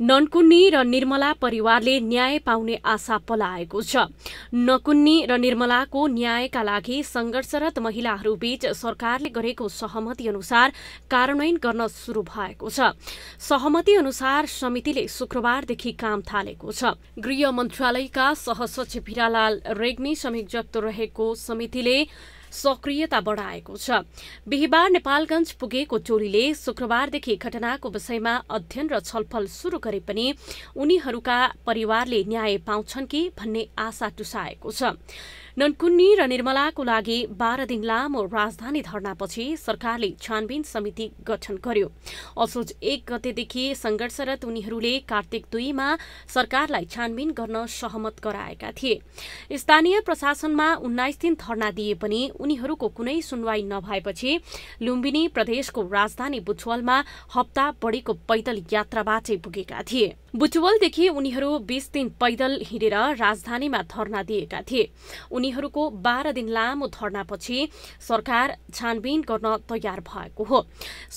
ननकुन्नी र निर्मला परिवारले न्याय पाउने आशा पलाएको छ नकुन्नी र निर्मलाको न्यायका लागि संघर्षरत महिलाहरूबीच सरकारले गरेको सहमति अनुसार कार्यान्वयन गर्न सुरु भएको छ सहमति अनुसार समितिले शुक्रबारदेखि काम थालेको छ गृह मन्त्रालयका सहसचिव हिरालाल रेग्मी संयोजक रहेको समितिले सक्रियता बढाएको छ बिहिबार नेपालगंज पुगेको टोलीले शुक्रबारदेखि घटनाको विषयमा अध्ययन र छलफल शुरू गरे पनि उनीहरूका परिवारले न्याय पाउँछन् कि भन्ने आशा टुसाएको छ ननकुन्नी र निर्मलाको लागि बाह्र दिन लामो राजधानी धरनापछि सरकारले छानबिन समिति गठन गर्यो असोज एक गतेदेखि संघर्षरत उनीहरूले कार्तिक दुईमा सरकारलाई छानबिन गर्न सहमत गराएका थिए स्थानीय प्रशासनमा उन्नाइस दिन धरना दिए पनि उनीहरूको कुनै सुनवाई नभएपछि लुम्बिनी प्रदेशको राजधानी बुछवलमा हप्ता बढीको पैदल यात्राबाटै पुगेका थिए बुटवलदेखि उनीहरू बीस दिन पैदल हिँडेर राजधानीमा धरना दिएका थिए उनीहरूको बाह्र दिन लामो धरनापछि सरकार छानबिन गर्न तयार भएको हो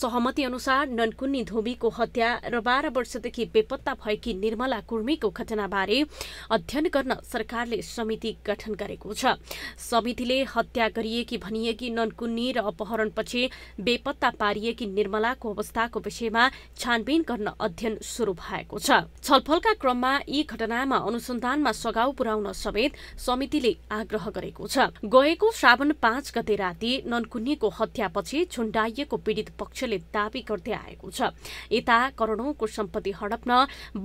सहमति अनुसार ननकुन्नी धोबीको हत्या र बाह्र वर्षदेखि बेपत्ता भएकी निर्मला कुर्मीको घटनाबारे अध्ययन गर्न सरकारले समिति गठन गरेको छ समितिले हत्या गरिएकी भनिएकी ननकुन्नी र अपहरणपछि बेपत्ता पारिएकी निर्मलाको अवस्थाको विषयमा छानबिन गर्न अध्ययन सुरु भएको छ छलफलका क्रममा यी घटनामा अनुसन्धानमा सघाउ पुर्याउन समेत समितिले आग्रह गरेको छ गएको श्रावण पाँच गते राति ननकुन्नीको हत्यापछि छुण्डाइएको पीड़ित पक्षले दावी गर्दै आएको छ यता करोडौंको सम्पत्ति हडप्न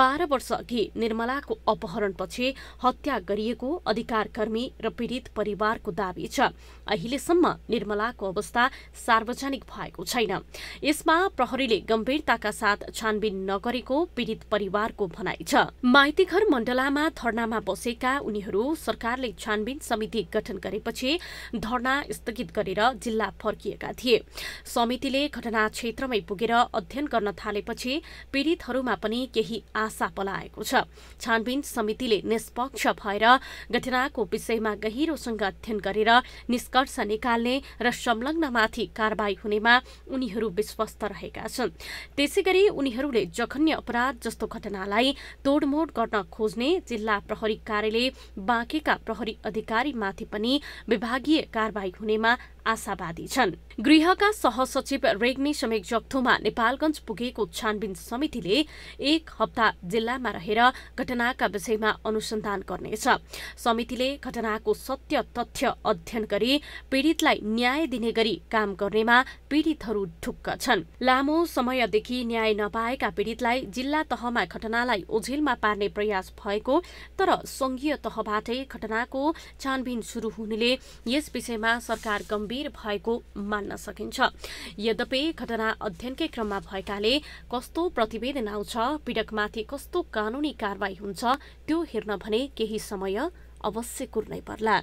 बाह्र वर्ष अघि निर्मलाको अपहरणपछि हत्या गरिएको अधिकारकर्मी र पीड़ित परिवारको दावी छ अहिलेसम्म निर्मलाको अवस्था सार्वजनिक भएको छैन यसमा प्रहरीले गम्भीरताका साथ छानबिन नगरेको पीड़ित परिवार सरकारको भनाइ छ माइतीघर मण्डलामा धरनामा बसेका उनीहरू सरकारले छानबिन समिति गठन गरेपछि धरना स्थगित गरेर जिल्ला फर्किएका थिए समितिले घटना क्षेत्रमै पुगेर अध्ययन गर्न थालेपछि पीड़ितहरूमा पनि केही आशा पलाएको छ छानबिन समितिले निष्पक्ष भएर घटनाको विषयमा गहिरोसँग अध्ययन गरेर निष्कर्ष निकाल्ने र संलग्नमाथि कारवाही हुनेमा उनीहरू विश्वस्त रहेका छन् त्यसै गरी उनीहरूले जघन्य अपराध जस्तो घटना लाई तोडमोड गर्न खोज्ने जिल्ला प्रहरी कार्यालय बाँकेका प्रहरी अधिकारीमाथि पनि विभागीय कारवाही हुनेमा आशावादी छन् गृहका सहसचिव रेग्मी समेक जक्थोमा नेपालगंज पुगेको छानबिन समितिले एक हप्ता जिल्लामा रहेर घटनाका विषयमा अनुसन्धान गर्नेछ समितिले घटनाको सत्य तथ्य अध्ययन गरी पीड़ितलाई न्याय दिने गरी काम गर्नेमा पीड़ितहरू ढुक्क छन् लामो समयदेखि न्याय नपाएका पीड़ितलाई जिल्ला तहमा घटनालाई ओझेलमा पार्ने प्रयास भएको तर संघीय तहबाटै घटनाको छानबिन शुरू हुनेले यस विषयमा सरकार गम्भीर गम्भीर भएको मान्न सकिन्छ यद्यपि घटना अध्ययनकै क्रममा भएकाले कस्तो प्रतिवेदन आउँछ पीडकमाथि कस्तो कानूनी कारवाही हुन्छ त्यो हेर्न भने केही समय अवश्य कुर्नै पर्ला